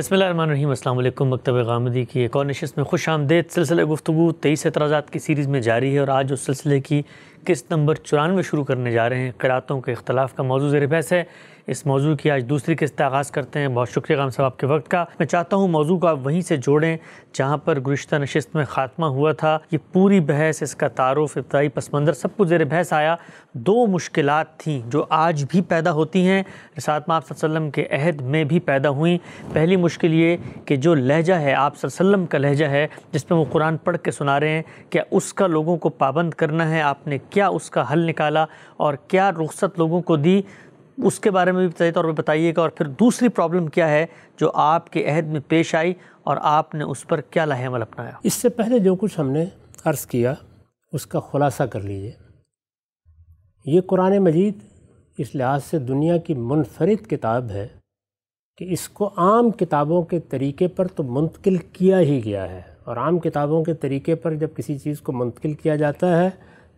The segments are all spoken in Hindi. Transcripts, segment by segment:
बसमिल मकतब गामदी की एक और नशस्त में खुश आमदेद सिलसिले गुफ्तु तेईस एतराज़ा की सीरीज़ में जारी है और आज उस सिलसिले की किस्त नंबर चौरानवे शुरू करने जा रहे हैं करातों के अख्तलाफ का मौजू ज़र बहस है इस मौजू की आज दूसरी किस्त आगाज़ करते हैं बहुत शुक्रिया गाम साहब आपके वक्त का मैं चाहता हूँ मौजू को आप वहीं से जोड़ें जहाँ पर गुज्त नशस्त में ख़ात्मा हुआ था ये पूरी बहस इसका तारफ़ इब्तई मंदर सब कुछ जेर बहस आया दो मुश्किल थी जो आज भी पैदा होती हैं साथ में आप के अहद में भी पैदा हुई पहली मुश्किल ये कि जो लहजा है आप वसम का लहजा है जिसमें वो कुरान पढ़ के सुना रहे हैं क्या उसका लोगों को पाबंद करना है आपने क्या उसका हल निकाला और क्या रुख्सत लोगों को दी उसके बारे में भी बताइए तौर पर बताइएगा और फिर दूसरी प्रॉब्लम क्या है जो आपके अहद में पेश आई और आपने उस पर क्या लाहेमल अपनाया इससे पहले जो कुछ हमने अर्ज़ किया उसका खुलासा कर लीजिए ये कुरान मजीद इस लिहाज से दुनिया की मुनफरद किताब है कि इसको आम किताबों के तरीके पर तो मुंतकिल किया ही गया है और आम किताबों के तरीके पर जब किसी चीज़ को मुंतकिल किया जाता है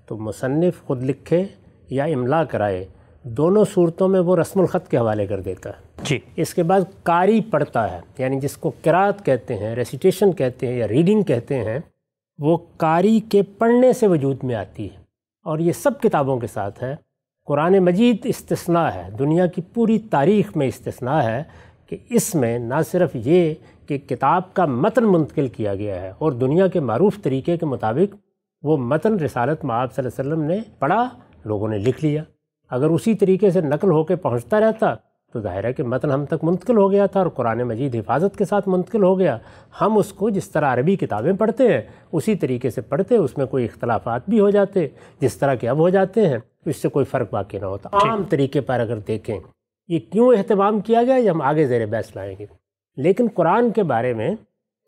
तो मुसनफ़ ख़ुद लिखे या इमला कराए दोनों सूरतों में वो ख़त के हवाले कर देता है जी इसके बाद कारी पढ़ता है यानी जिसको किरात कहते हैं रेसिटेशन कहते हैं या रीडिंग कहते हैं वो कारी के पढ़ने से वजूद में आती है और ये सब किताबों के साथ है कुरान मजीद इस्तना है दुनिया की पूरी तारीख में इस्तना है कि इसमें ना सिर्फ ये कि किताब का मतन मुंतकिल किया गया है और दुनिया के मरूफ तरीके के मुताबिक वो मतन रसालत में आप वसल्लम ने पढ़ा लोगों ने लिख लिया अगर उसी तरीके से नकल होकर पहुँचता रहता तो ज़ाहिर है कि मतन हम तक मुंतकिल हो गया था और कुरान मजीद हिफाजत के साथ मुंतकिल हो गया हम उसको जिस तरह अरबी किताबें पढ़ते हैं उसी तरीके से पढ़ते उसमें कोई इख्तलाफात भी हो जाते जिस तरह के अब हो जाते हैं तो इससे कोई फ़र्क बाकी ना होता आम तरीके पर अगर देखें ये क्यों अहतमाम किया गया ये हम आगे ज़ेर बहस लाएँगे लेकिन कुरान के बारे में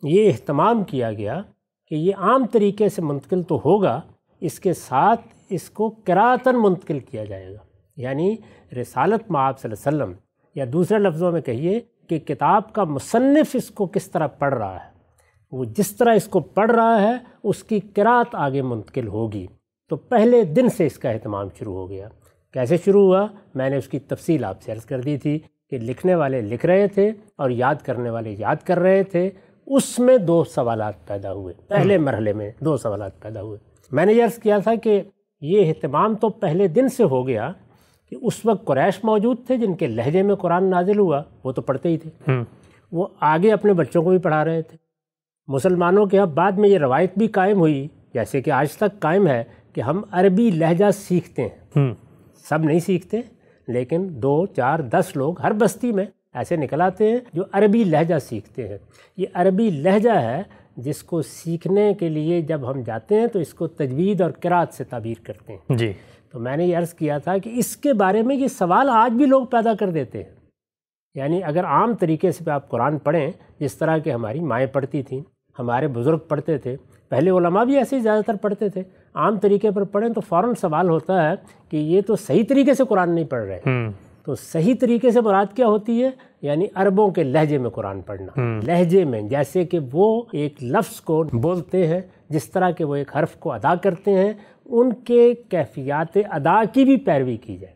ये अहतमाम किया गया कि ये आम तरीके से मुंतकिल तो होगा इसके साथ इसको करातन मुंतकिल किया जाएगा यानी रसालत माब वसम या दूसरे लफ्ज़ों में कहिए कि किताब का मुसनफ़ इसको किस तरह पढ़ रहा है वो जिस तरह इसको पढ़ रहा है उसकी किरात आगे मुंतकिल होगी तो पहले दिन से इसका अहतमाम शुरू हो गया कैसे शुरू हुआ मैंने उसकी तफसील आपसे अर्ज़ कर दी थी कि लिखने वाले लिख रहे थे और याद करने वाले याद कर रहे थे उसमें दो सवाल पैदा हुए पहले मरहले में दो सवाल पैदा हुए मैंने यर्ज किया था कि ये अहतमाम तो पहले दिन से हो गया कि उस वक्त क्रैश मौजूद थे जिनके लहजे में कुरान नाजिल हुआ वो तो पढ़ते ही थे हम्म। वो आगे अपने बच्चों को भी पढ़ा रहे थे मुसलमानों के अब बाद में ये रवायत भी कायम हुई जैसे कि आज तक कायम है कि हम अरबी लहजा सीखते हैं हम्म। सब नहीं सीखते लेकिन दो चार दस लोग हर बस्ती में ऐसे निकल आते हैं जो अरबी लहजा सीखते हैं ये अरबी लहजा है जिसको सीखने के लिए जब हम जाते हैं तो इसको तजवीद और किरात से ताबीर करते हैं जी तो मैंने ये अर्ज़ किया था कि इसके बारे में ये सवाल आज भी लोग पैदा कर देते हैं यानी अगर आम तरीके से आप कुरान पढ़ें जिस तरह के हमारी माएँ पढ़ती थीं हमारे बुज़ुर्ग पढ़ते थे पहले ओलमा भी ऐसे ही ज़्यादातर पढ़ते थे आम तरीके पर पढ़ें तो फ़ौर सवाल होता है कि ये तो सही तरीके से कुरान नहीं पढ़ रहे हम्म। तो सही तरीके से मुराद क्या होती है यानी अरबों के लहजे में कुरान पढ़ना हम्म। लहजे में जैसे कि वो एक लफ्ज़ को बोलते हैं जिस तरह के वो एक हर्फ को अदा करते हैं उनके कैफियात अदा की भी पैरवी की जाए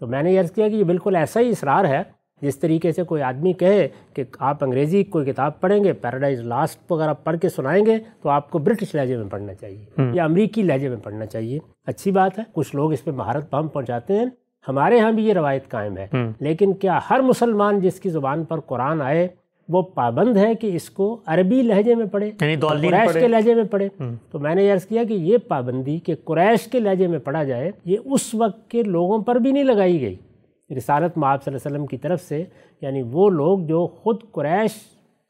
तो मैंने अर्ज़ किया कि ये बिल्कुल ऐसा ही इसरार है जिस तरीके से कोई आदमी कहे कि आप अंग्रेज़ी कोई किताब पढ़ेंगे पैराडाइज लास्ट वगैरह पढ़ के सुनाएंगे तो आपको ब्रिटिश लहजे में पढ़ना चाहिए हम्म। या अमरीकी लहजे में पढ़ना चाहिए अच्छी बात है कुछ लोग इस पर महारत हम पहुँचाते हैं हमारे यहाँ भी ये रवायत कायम है हम्म। लेकिन क्या हर मुसलमान जिसकी ज़ुबान पर कुरान आए वो पाबंद है कि इसको अरबी लहजे में पढ़े तो कुरैश के लहजे में पढ़े हम्म। तो मैंने अर्ज़ किया कि ये पाबंदी कि कुरैश के लहजे में पढ़ा जाए ये उस वक्त के लोगों पर भी नहीं लगाई गई रिसालत माब वसल्लम की तरफ से यानी वो लोग जो ख़ुद कुरैश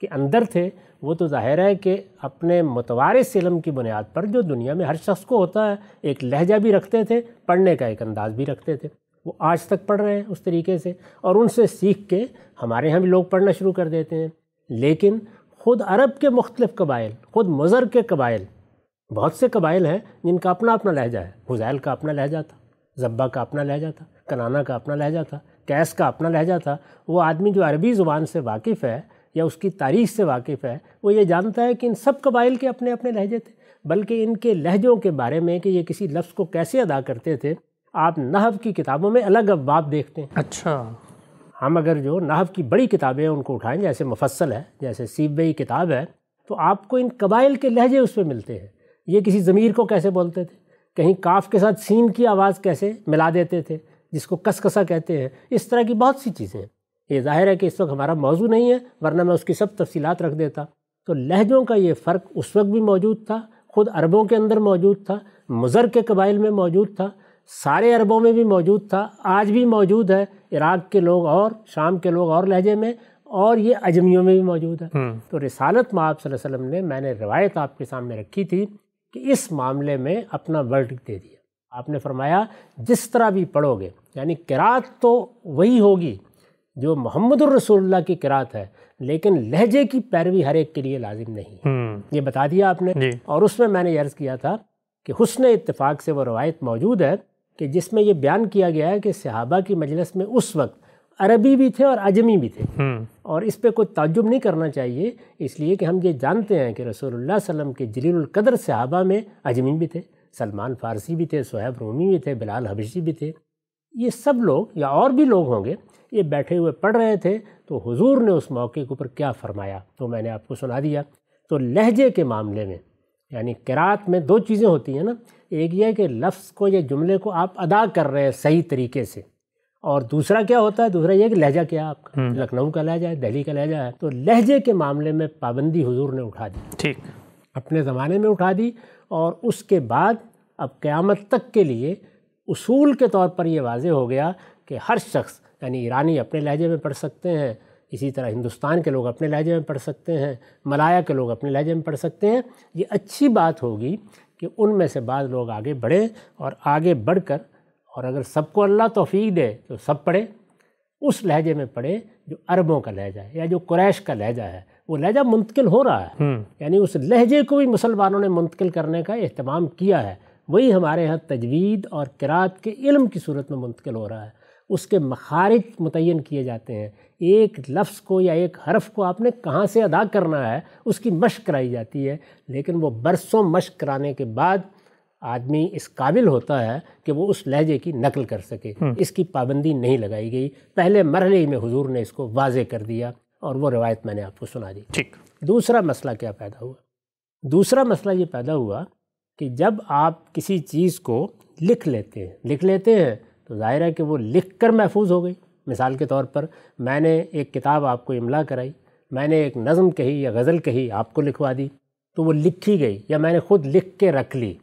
के अंदर थे वो तो ज़ाहिर है कि अपने मतवार इलम की बुनियाद पर जो दुनिया में हर शख्स को होता है एक लहजा भी रखते थे पढ़ने का एक अंदाज़ भी रखते थे वो आज तक पढ़ रहे हैं उस तरीके से और उनसे सीख के हमारे यहाँ भी लोग पढ़ना शुरू कर देते हैं लेकिन ख़ुद अरब के मुख्तलिफ़ कबाइल ख़ुद मज़र के कबाइल बहुत से कबाइल हैं जिनका अपना अपना लहजा है हुज़ैल का अपना लहजा था जब्बा का अपना लहजा था कनाना का अपना लहजा था कैस का अपना लहजा था वो आदमी जो अरबी ज़ुबान से वाकिफ़ है या उसकी तारीख से वाकिफ़ है वो ये जानता है कि इन सब कबाइल के अपने अपने लहजे थे बल्कि इनके लहजों के बारे में कि ये किसी लफ्ज़ को कैसे अदा करते थे आप नहव की किताबों में अलग अबाब देखते हैं अच्छा हम अगर जो नहव की बड़ी किताबें उनको उठाएं जैसे मुफसल है जैसे सीबई किताब है तो आपको इन कबाइल के लहजे उस पर मिलते हैं ये किसी ज़मीर को कैसे बोलते थे कहीं काफ के साथ सीन की आवाज़ कैसे मिला देते थे जिसको कसकसा कहते हैं इस तरह की बहुत सी चीज़ें ये जाहिर है कि इस वक्त हमारा मौजू नहीं है वरना मैं उसकी सब तफसीलात रख देता तो लहजों का ये फ़र्क उस वक्त भी मौजूद था खुद अरबों के अंदर मौजूद था मुजर के कबाइल में मौजूद था सारे अरबों में भी मौजूद था आज भी मौजूद है इराक़ के लोग और शाम के लोग और लहजे में और ये अजमियों में भी मौजूद है हम्म। तो रिसालत आप वसल्लम ने मैंने रवायत आपके सामने रखी थी कि इस मामले में अपना वर्ड दे दिया आपने फरमाया जिस तरह भी पढ़ोगे यानी किरात तो वही होगी जो मोहम्मद रसोल्ला की किरात है लेकिन लहजे की पैरवी हर एक के लिए लाजिम नहीं हम्म। ये बता दिया आपने और उसमें मैंने अर्ज़ किया था कि हुसन इतफ़ाक़ से वो रवायत मौजूद है कि जिसमें यह बयान किया गया है कि सहाबा की मजलस में उस वक्त अरबी भी थे और अजमी भी थे हम्म। और इस पर कोई ताजुब नहीं करना चाहिए इसलिए कि हम ये जानते हैं कि रसोल्ला वसलम के जलीलकदर सहाबा में अजमी भी थे सलमान फारसी भी थे सोहैब रोमी भी थे बिलाल हबशी भी थे ये सब लोग या और भी लोग होंगे ये बैठे हुए पढ़ रहे थे तो हुजूर ने उस मौके के ऊपर क्या फरमाया तो मैंने आपको सुना दिया तो लहजे के मामले में यानी किरात में दो चीज़ें होती हैं ना एक यह कि लफ्ज़ को या जुमले को आप अदा कर रहे हैं सही तरीके से और दूसरा क्या होता है दूसरा यह कि लहजा क्या आपका हम्म। लखनऊ का लहजा है दिल्ली का लहजा है तो लहजे के मामले में पाबंदी हुजूर ने उठा दी ठीक अपने ज़माने में उठा दी और उसके बाद अब क़्यामत तक के लिए उसूल के तौर पर यह वाज हो गया कि हर शख्स यानी ईरानी अपने लहजे में पढ़ सकते हैं इसी तरह हिंदुस्तान के लोग अपने लहजे में पढ़ सकते हैं मलाया के लोग अपने लहजे में पढ़ सकते हैं ये अच्छी बात होगी कि उनमें से बाद लोग आगे बढ़ें और आगे बढ़कर और अगर सबको अल्लाह तोफ़ी दे तो सब पढ़े उस लहजे में पढ़े जो अरबों का लहजा है या जो क्रैश का लहजा है वो लहजा मुंतकिल हो रहा है हम्म। यानी उस लहजे को भी मुसलमानों ने मुंतकिल करने का अहतमाम किया है वही हमारे यहाँ तजवीद और किरात के इल्म की सूरत में मुंतकिल हो रहा है उसके मखारिज मुतन किए जाते हैं एक लफ्ज़ को या एक हरफ को आपने कहाँ से अदा करना है उसकी मश्क कराई जाती है लेकिन वो बरसों मश्क कराने के बाद आदमी इस काबिल होता है कि वो उस लहजे की नकल कर सके हम्म। इसकी पाबंदी नहीं लगाई गई पहले मरहले ही में हुजूर ने इसको वाजे कर दिया और वो रिवायत मैंने आपको सुना दी ठीक दूसरा मसला क्या पैदा हुआ दूसरा मसला ये पैदा हुआ कि जब आप किसी चीज़ को लिख लेते हैं लिख लेते हैं तो ज़ाहिर है कि वो लिख कर महफूज हो गई मिसाल के तौर पर मैंने एक किताब आपको इमला कराई मैंने एक नज़म कही या गज़ल कही आपको लिखवा दी तो वो लिखी गई या मैंने ख़ुद लिख के रख ली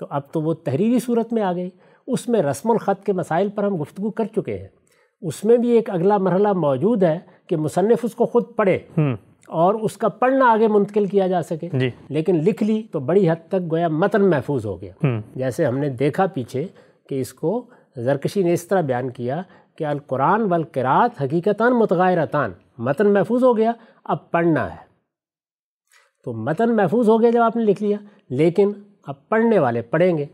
तो अब तो वो तहरीरी सूरत में आ गई उसमें रस्म ख़त के मसाइल पर हम गुफ्तु कर चुके हैं उसमें भी एक अगला मरहला मौजूद है कि मुसनफ़ उसको ख़ुद पढ़े हम्म। और उसका पढ़ना आगे मुंतकिल किया जा सके लेकिन लिख ली तो बड़ी हद तक गोया मतन महफूज हो गया हम्म। जैसे हमने देखा पीछे कि इसको जरकशी ने इस तरह बयान किया कि अलकुरान वल किरात हकीकता मतन महफूज हो गया अब पढ़ना है तो मतन महफूज हो गया जब आपने लिख लिया लेकिन अब पढ़ने वाले पढ़ेंगे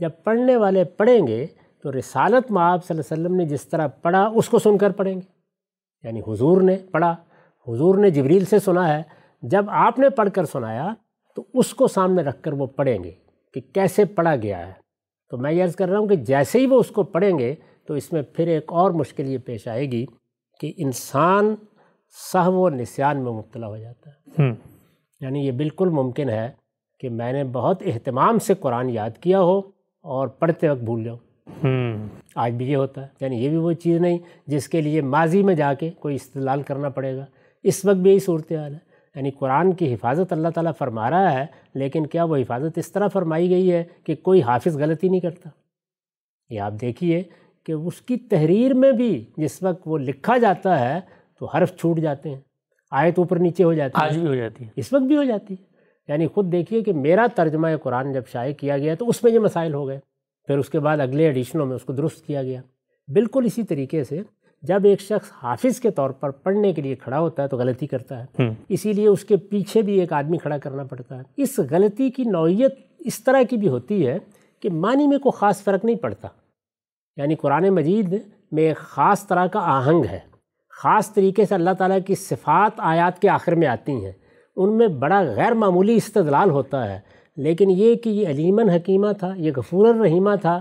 जब पढ़ने वाले पढ़ेंगे तो रिसालत माब वसल्लम ने जिस तरह पढ़ा उसको सुनकर पढ़ेंगे यानी हुजूर ने पढ़ा हुजूर ने जबरील से सुना है जब आपने पढ़कर सुनाया तो उसको सामने रख कर वो पढ़ेंगे कि कैसे पढ़ा गया है तो मैं ये अर्ज़ कर रहा हूँ कि जैसे ही वो उसको पढ़ेंगे तो इसमें फिर एक और मुश्किल ये पेश आएगी कि इंसान सह व निशान में मुबला हो जाता है हम्म। यानी ये बिल्कुल मुमकिन है कि मैंने बहुत अहतमाम से कुरान याद किया हो और पढ़ते वक्त भूल जाऊँ हम्म। आज भी ये होता है यानी ये भी वो चीज़ नहीं जिसके लिए माजी में जाके कोई इस्तलाल करना पड़ेगा इस वक्त भी यही सूरत हाल है यानी कुरान की हिफाजत अल्लाह ताला फरमा रहा है लेकिन क्या वो हिफाजत इस तरह फरमाई गई है कि कोई हाफिज़ गलती नहीं करता ये आप देखिए कि उसकी तहरीर में भी जिस वक्त वो लिखा जाता है तो हर्फ छूट जाते हैं आयत ऊपर नीचे हो जाती है आज भी हो जाती है इस वक्त भी हो जाती है यानी ख़ुद देखिए कि मेरा तर्जमा कुरान जब शाये किया गया तो उसमें ये मसाइल हो गए फिर उसके बाद अगले एडिशनों में उसको दुरुस्त किया गया बिल्कुल इसी तरीके से जब एक शख्स हाफिज़ के तौर पर पढ़ने के लिए खड़ा होता है तो गलती करता है हम्म। इसीलिए उसके पीछे भी एक आदमी खड़ा करना पड़ता है इस गलती की नौीयत इस तरह की भी होती है कि मानी में कोई ख़ास फ़र्क नहीं पड़ता यानी कुरान मजीद में एक ख़ास तरह का आहंग है ख़ास तरीके से अल्लाह ताला की सिफ़ात आयात के आखिर में आती हैं उनमें बड़ा गैर मामूली इस्तदलाल होता है लेकिन ये कि ये अलीमन हकीमा था ये गफूर रहीमा था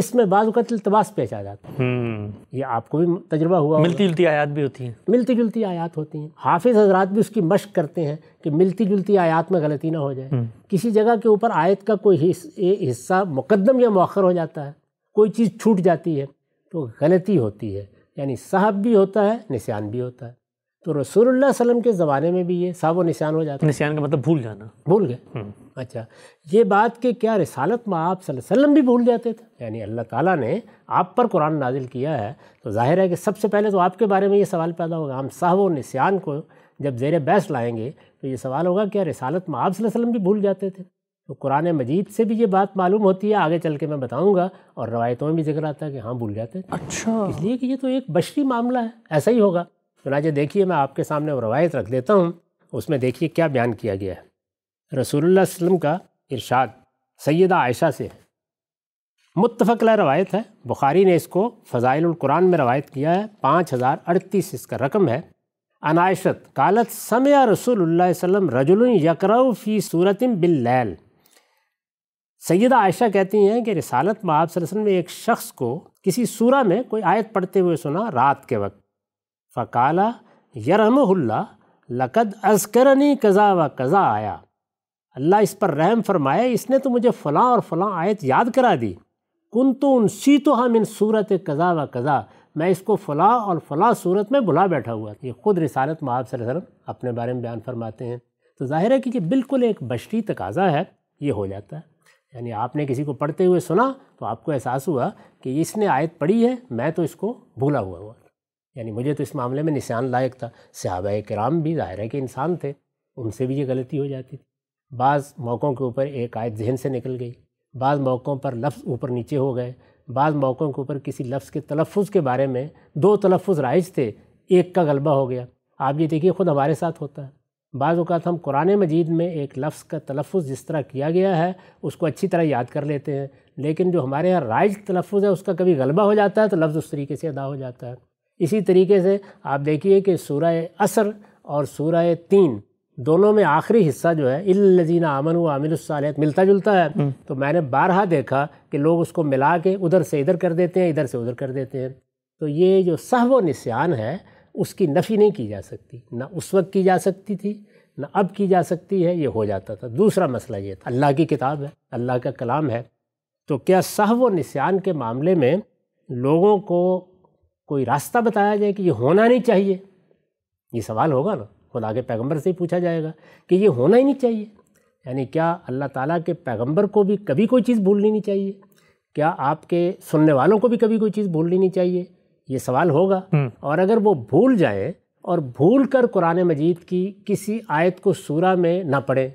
इसमें बाज़त इल्तबास पेश आ जाता है हम्म। ये आपको भी तजर्बा हुआ मिलती जुलती आयात भी होती हैं मिलती जुलती आयात होती हैं हाफिज हजरात भी उसकी मश्क करते हैं कि मिलती जुलती आयात में गलती ना हो जाए हम्म। किसी जगह के ऊपर आयत का कोई हिस्सा मुकदम या मौखर हो जाता है कोई चीज़ छूट जाती है तो गलती होती है यानी साहब भी होता है निशान भी होता है तो रसूल वसल्लम के ज़माने में भी ये साहब व निशान हो जाता है निशान का मतलब भूल जाना भूल गए हम्म। अच्छा ये बात कि क्या रसालत में आप वसल्लम भी भूल जाते थे यानी अल्लाह ताला ने आप पर कुरान नाजिल किया है तो जाहिर है कि सबसे पहले तो आपके बारे में ये सवाल पैदा होगा हम साहब निसान को जब जेर बैस लाएंगे तो ये सवाल होगा क्या रसालत में आप वसल्लम भी भूल जाते थे तो कुरान मजीद से भी ये बात मालूम होती है आगे चल के मैं बताऊँगा और रवायतों में भी जिक्र आता है कि हाँ भूल जाते थे अच्छा इसलिए कि ये तो एक बशरी मामला है ऐसा ही होगा चुनाचे देखिए मैं आपके सामने रवायत रख देता हूँ उसमें देखिए क्या बयान किया गया है रसूलुल्लाह वसल्लम का इरशाद सैदा आयशा से है मुतफ़ला रवायत है बुखारी ने इसको फ़ज़ाइलकुरान में रवायत किया है पाँच हज़ार अड़तीस इसका रकम है अनायशत कालत समय रसूल सल्लम रजुल यकरफ़ी सूरत बिल्लैल सैदा आयशा कहती हैं कि रिसालत में आप वसल्लम एक शख्स को किसी सूरा में कोई आयत पढ़ते हुए सुना रात के वक्त फ़काला यरहमल्ला लकद अजकरनी कज़ा व कज़ा आया अल्लाह इस पर रहम फरमाए इसने तो मुझे फ़लाँ और फ़लाँ आयत याद करा दी कन तो उन सी तो हम इन सूरत कज़ा व कज़ा मैं इसको फ़लाँ और फ़लाँ सूरत में बुला बैठा हुआ ये खुद रिसालत महाब सरम अपने बारे में बयान फरमाते हैं तो ज़ाहिर है कि ये बिल्कुल एक बशरी तकाज़ा है ये हो जाता है यानी आपने किसी को पढ़ते हुए सुना तो आपको एहसास हुआ कि इसने आयत पढ़ी है मैं तो इसको भूला हुआ हुआ यानी मुझे तो इस मामले में निशान लायक था सहाबा कराम भी ज़ाहिर है कि इंसान थे उनसे भी ये गलती हो जाती थी बाज़ मौक़ों के ऊपर एक आयत जहन से निकल गई बाज़ मौक़ों पर लफ्ज़ ऊपर नीचे हो गए बाज़ मौक़ों के ऊपर किसी लफ्ज़ के तलफ़ के बारे में दो तलफ़ राइज थे एक का गलबा हो गया आप ये देखिए ख़ुद हमारे साथ होता है बाज़ अवत हम कुरान मजीद में एक लफ्ज़ का तलफ़ जिस तरह किया गया है उसको अच्छी तरह याद कर लेते हैं लेकिन जो हमारे यहाँ राइज तलफ़ है उसका कभी गलबा हो जाता है तो लफ्ज़ उस तरीके से अदा हो जाता है इसी तरीके से आप देखिए कि सूर असर और सूर तीन दोनों में आखिरी हिस्सा जो है इल्लजीना अमन व आमिलसाल मिलता जुलता है हम्म। तो मैंने बारहा देखा कि लोग उसको मिला के उधर से इधर कर देते हैं इधर से उधर कर देते हैं तो ये जो सहव निशान है उसकी नफ़ी नहीं की जा सकती ना उस वक्त की जा सकती थी ना अब की जा सकती है ये हो जाता था दूसरा मसला ये था अल्लाह की किताब है अल्लाह का कलाम है तो क्या सहव निशान के मामले में लोगों को कोई रास्ता बताया जाए कि ये होना नहीं चाहिए ये सवाल होगा ना खुद आगे पैगंबर से ही पूछा जाएगा कि ये होना ही नहीं चाहिए यानी क्या अल्लाह ताला के पैगंबर को भी कभी कोई चीज़ भूलनी नहीं चाहिए क्या आपके सुनने वालों को भी कभी कोई चीज़ भूलनी नहीं चाहिए ये सवाल होगा हम्म। और अगर वो भूल जाए और भूल कर कुरान मजीद की किसी आयत को सूरा में ना पढ़ें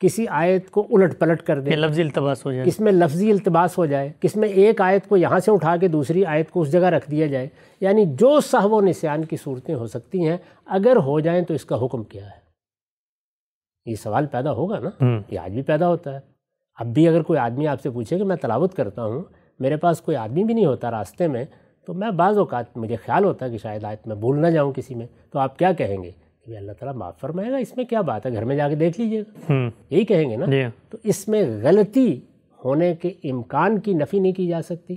किसी आयत को उलट पलट कर दे लफ्जी अल्तबास हो जाए इसमें लफ्जी अल्तबास हो जाए किसमें एक आयत को यहाँ से उठा के दूसरी आयत को उस जगह रख दिया जाए यानी जो सहव निशान की सूरतें हो सकती हैं अगर हो जाएं तो इसका हुक्म क्या है ये सवाल पैदा होगा ना हम्म। ये आज भी पैदा होता है अब भी अगर कोई आदमी आपसे पूछे कि मैं तलावत करता हूँ मेरे पास कोई आदमी भी नहीं होता रास्ते में तो मैं बाज़ात मुझे ख्याल होता है कि शायद आयत मैं भूल ना जाऊँ किसी में तो आप क्या कहेंगे ये तो अल्लाह ताला माफ़ फरमाएगा इसमें क्या बात है घर में जाके देख लीजिएगा हम्म। यही कहेंगे ना तो इसमें गलती होने के इम्कान की नफ़ी नहीं की जा सकती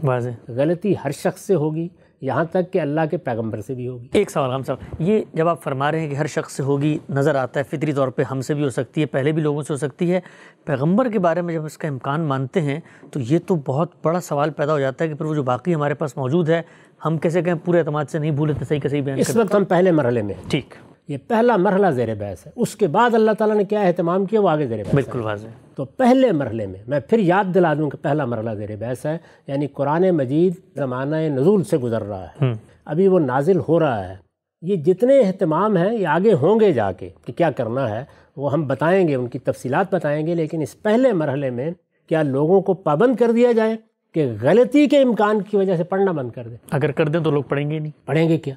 गलती हर शख्स से होगी यहाँ तक कि अल्लाह के पैगंबर से भी होगी एक सवाल हम साहब ये जब आप फरमा रहे हैं कि हर शख्स से होगी नज़र आता है फितरी तौर पे हमसे भी हो सकती है पहले भी लोगों से हो सकती है पैगंबर के बारे में जब इसका इम्कान मानते हैं तो ये तो बहुत बड़ा सवाल पैदा हो जाता है कि फिर वो जो बाकी हमारे पास मौजूद है हम कैसे कहें पूरे अतमाद से नहीं भूलते तो सही कैसे बयान इस वक्त हम पहले मरहले में ठीक ये पहला मरहला ज़ेर बहस है उसके बाद अल्लाह ताला ने क्या अहतमाम किया वो आगे ज़ेर बहस बिल्कुल वाज तो पहले मरहले में मैं फिर याद दिला दूँ कि पहला मरहला ज़ेर बहस है यानी कुरान मजीद ज़माना नजूल से गुजर रहा है हम्म। अभी वो नाजिल हो रहा है ये जितने अहतमाम हैं ये आगे होंगे जाके कि क्या करना है वो हम बताएँगे उनकी तफसीत बताएंगे लेकिन इस पहले मरहले में क्या लोगों को पाबंद कर दिया जाए कि गलती के इम्कान की वजह से पढ़ना बंद कर दें अगर कर दें तो लोग पढ़ेंगे नहीं पढ़ेंगे क्या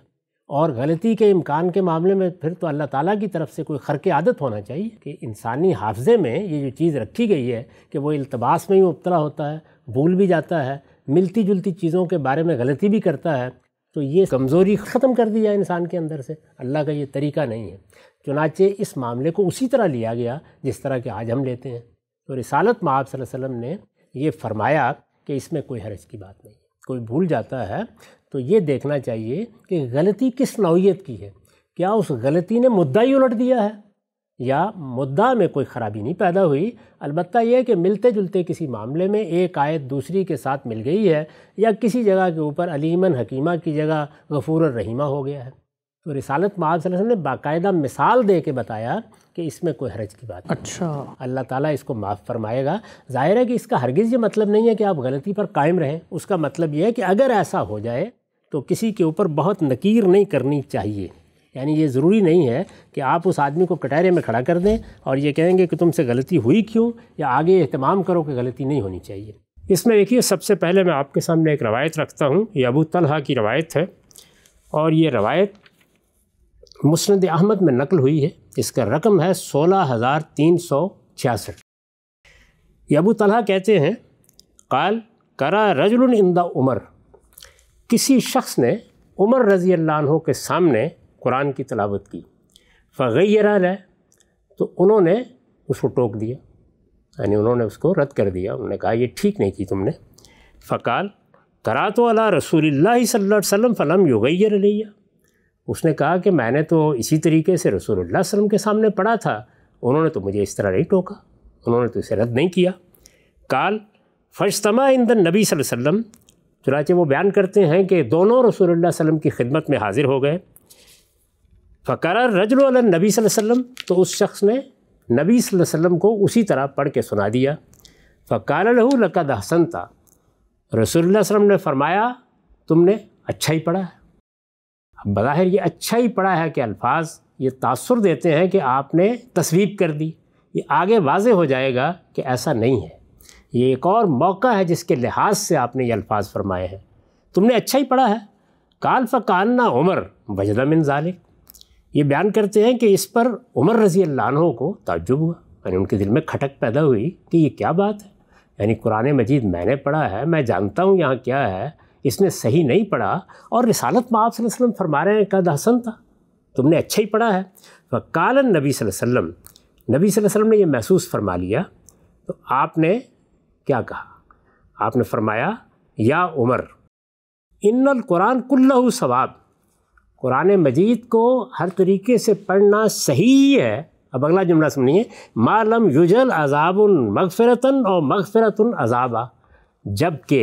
और गलती के इम्कान के मामले में फिर तो अल्लाह ताला की तरफ से कोई खर के आदत होना चाहिए कि इंसानी हाफजे में ये जो चीज़ रखी गई है कि वो अल्तबास में ही मुबतला होता है भूल भी जाता है मिलती जुलती चीज़ों के बारे में गलती भी करता है तो ये कमज़ोरी ख़त्म कर दी जाए इंसान के अंदर से अल्लाह का ये तरीका नहीं है चुनाचे इस मामले को उसी तरह लिया गया जिस तरह के आज हम लेते हैं तो रिसालत माब वसम ने यह फरमाया कि इसमें कोई हरज की बात नहीं कोई भूल जाता है तो ये देखना चाहिए कि गलती किस नौीयत की है क्या उस गलती ने मुद्दा ही उलट दिया है या मुद्दा में कोई ख़राबी नहीं पैदा हुई अलबत्त यह कि मिलते जुलते किसी मामले में एक आयत दूसरी के साथ मिल गई है या किसी जगह के ऊपर अलीमन हकीमा की जगह गफूर रहीमा हो गया है तो रिसालत महाब ने बाकायदा मिसाल दे के बताया कि इसमें कोई हरज की बात अच्छा अल्लाह ताला इसको माफ़ फरमाएगा ज़ाहिर है कि इसका हरगिज़ ये मतलब नहीं है कि आप गलती पर कायम रहें उसका मतलब ये है कि अगर ऐसा हो जाए तो किसी के ऊपर बहुत नकीर नहीं करनी चाहिए यानी ये ज़रूरी नहीं है कि आप उस आदमी को कटहरे में खड़ा कर दें और ये कहेंगे कि तुमसे गलती हुई क्यों या आगे अहतमाम करो कि गलती नहीं होनी चाहिए इसमें देखिए सबसे पहले मैं आपके सामने एक रवायत रखता हूँ ये अबू तलहा की रवायत है और ये रवायत मुस्ंद अहमद में नकल हुई है इसका रकम है सोलह हज़ार तीन सौ छियासठ ये अबू तलहा कहते हैं काल करा रजुल इंदा उमर किसी शख्स ने उमर रज़ी अल्लाह के सामने कुरान की तलावत की फ़गैरा रहा तो उन्होंने उसको टोक दिया यानी उन्होंने उसको रद्द कर दिया उन्होंने कहा ये ठीक नहीं की तुमने फ़काल करा तो अला रसूल सल्लम फ़लम युगैर लिया उसने कहा कि मैंने तो इसी तरीके से रसूल वसम के सामने पढ़ा था उन्होंने तो मुझे इस तरह नहीं टोका उन्होंने तो इसे रद्द नहीं किया काल फशतमा इन दिन नबी वसम चुनाचे वो बयान करते हैं कि दोनों रसूल वसम की खिदमत में हाज़िर हो गए फ़कर रजल नबी वसम तो उस शख्स ने नबी वसम को उसी तरह पढ़ के सुना दिया फ़कार लहू लकद हसन था रसोल्ला वसम ने फरमाया तुमने अच्छा ही पढ़ा है अब बज़ाहिर ये अच्छा ही पढ़ा है कि अल्फाज ये तासर देते हैं कि आपने तस्वीब कर दी ये आगे वाज हो जाएगा कि ऐसा नहीं है ये एक और मौका है जिसके लिहाज से आपने ये अल्फाज फरमाए हैं तुमने अच्छा ही पढ़ा है काल फ़कान ना उमर बजदा मिन ज़ालिक ये बयान करते हैं कि इस पर उमर रज़ी अल्लाह को ताजुब हुआ यानी उनके दिल में खटक पैदा हुई कि ये क्या बात है यानी कुरान मजीद मैंने पढ़ा है मैं जानता हूँ यहाँ क्या है इसने सही नहीं पढ़ा और रिसालत में आप वसल्लम फरमा रहे हैं कद हसन था तुमने अच्छा ही पढ़ा है वकालन नबी वसल्लम नबी वसल्लम ने यह महसूस फरमा लिया तो आपने क्या कहा आपने फरमाया या उमर इन्नल कुरान कुल्लहु सवाब कुरान मजीद को हर तरीके से पढ़ना सही ही है अब अगला जुमला सुनिए मालम युजल अजाबन मगफ़रतन और मगफ़रतन अजाबा जबकि